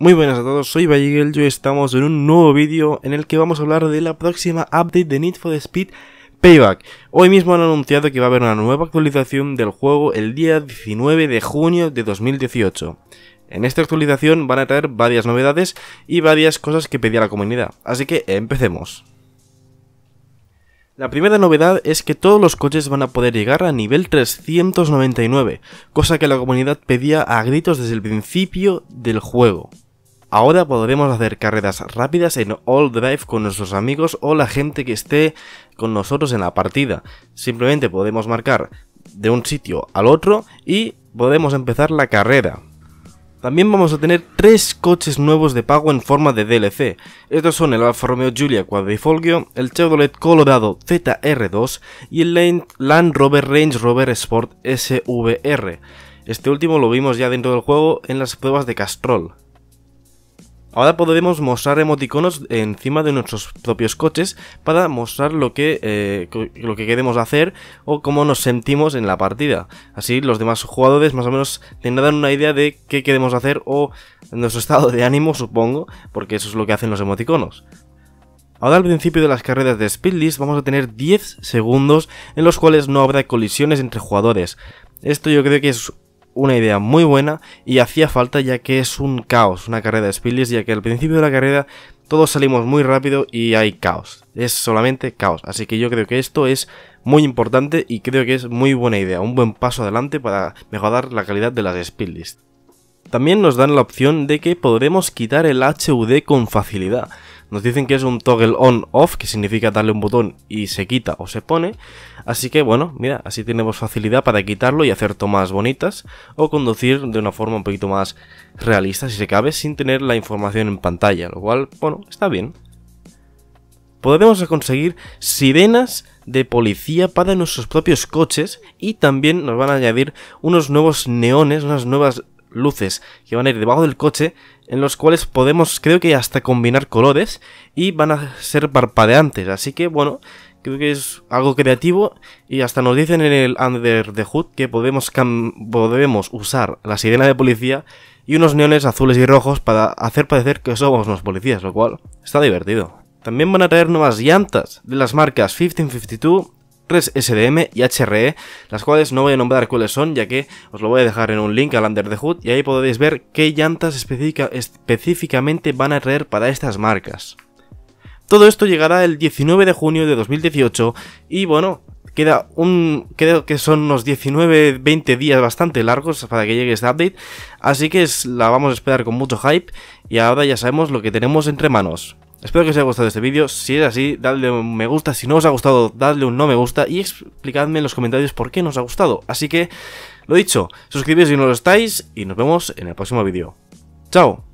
Muy buenas a todos, soy Bayigel, y hoy estamos en un nuevo vídeo en el que vamos a hablar de la próxima update de Need for Speed Payback. Hoy mismo han anunciado que va a haber una nueva actualización del juego el día 19 de junio de 2018. En esta actualización van a traer varias novedades y varias cosas que pedía la comunidad, así que empecemos. La primera novedad es que todos los coches van a poder llegar a nivel 399, cosa que la comunidad pedía a gritos desde el principio del juego. Ahora podremos hacer carreras rápidas en All Drive con nuestros amigos o la gente que esté con nosotros en la partida. Simplemente podemos marcar de un sitio al otro y podemos empezar la carrera. También vamos a tener tres coches nuevos de pago en forma de DLC. Estos son el Alfa Romeo Giulia Quadrifoglio, el Chevrolet Colorado ZR2 y el Land Rover Range Rover Sport SVR. Este último lo vimos ya dentro del juego en las pruebas de Castrol. Ahora podremos mostrar emoticonos encima de nuestros propios coches para mostrar lo que, eh, lo que queremos hacer o cómo nos sentimos en la partida. Así los demás jugadores más o menos tendrán una idea de qué queremos hacer o nuestro estado de ánimo supongo, porque eso es lo que hacen los emoticonos. Ahora al principio de las carreras de Speedlist vamos a tener 10 segundos en los cuales no habrá colisiones entre jugadores. Esto yo creo que es una idea muy buena y hacía falta ya que es un caos, una carrera de speedlist ya que al principio de la carrera todos salimos muy rápido y hay caos, es solamente caos, así que yo creo que esto es muy importante y creo que es muy buena idea, un buen paso adelante para mejorar la calidad de las speedlists. También nos dan la opción de que podremos quitar el HUD con facilidad, nos dicen que es un toggle on-off, que significa darle un botón y se quita o se pone. Así que bueno, mira, así tenemos facilidad para quitarlo y hacer tomas bonitas o conducir de una forma un poquito más realista, si se cabe, sin tener la información en pantalla, lo cual, bueno, está bien. podemos conseguir sirenas de policía para nuestros propios coches y también nos van a añadir unos nuevos neones, unas nuevas luces que van a ir debajo del coche en los cuales podemos creo que hasta combinar colores y van a ser parpadeantes así que bueno creo que es algo creativo y hasta nos dicen en el Under the Hood que podemos, podemos usar la sirena de policía y unos neones azules y rojos para hacer parecer que somos los policías, lo cual está divertido. También van a traer nuevas llantas de las marcas 1552, SDM y HRE, las cuales no voy a nombrar cuáles son, ya que os lo voy a dejar en un link al Under the Hood y ahí podéis ver qué llantas específicamente van a traer para estas marcas. Todo esto llegará el 19 de junio de 2018 y bueno, queda un creo que son unos 19 20 días bastante largos para que llegue este update, así que la vamos a esperar con mucho hype y ahora ya sabemos lo que tenemos entre manos. Espero que os haya gustado este vídeo, si es así, dadle un me gusta, si no os ha gustado, dadle un no me gusta y explicadme en los comentarios por qué no os ha gustado. Así que, lo dicho, suscribíos si no lo estáis y nos vemos en el próximo vídeo. ¡Chao!